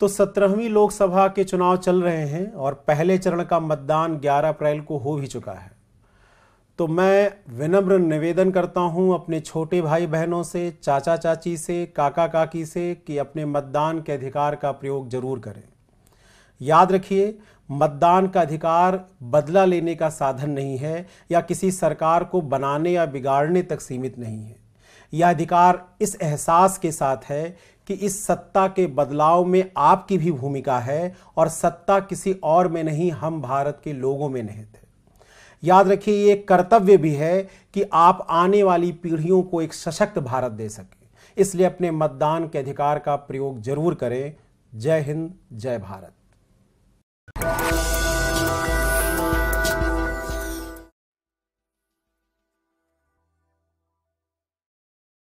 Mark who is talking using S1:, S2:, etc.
S1: तो सत्रहवीं लोकसभा के चुनाव चल रहे हैं और पहले चरण का मतदान 11 अप्रैल को हो भी चुका है तो मैं विनम्र निवेदन करता हूं अपने छोटे भाई बहनों से चाचा चाची से काका काकी से कि अपने मतदान के अधिकार का प्रयोग जरूर करें याद रखिए मतदान का अधिकार बदला लेने का साधन नहीं है या किसी सरकार को बनाने या बिगाड़ने तक सीमित नहीं है यह अधिकार इस एहसास के साथ है कि इस सत्ता के बदलाव में आपकी भी भूमिका है और सत्ता किसी और में नहीं हम भारत के लोगों में नहीं थे याद रखिए ये कर्तव्य भी है कि आप आने वाली पीढ़ियों को एक सशक्त भारत दे सकें इसलिए अपने मतदान के अधिकार का प्रयोग जरूर करें जय हिंद जय भारत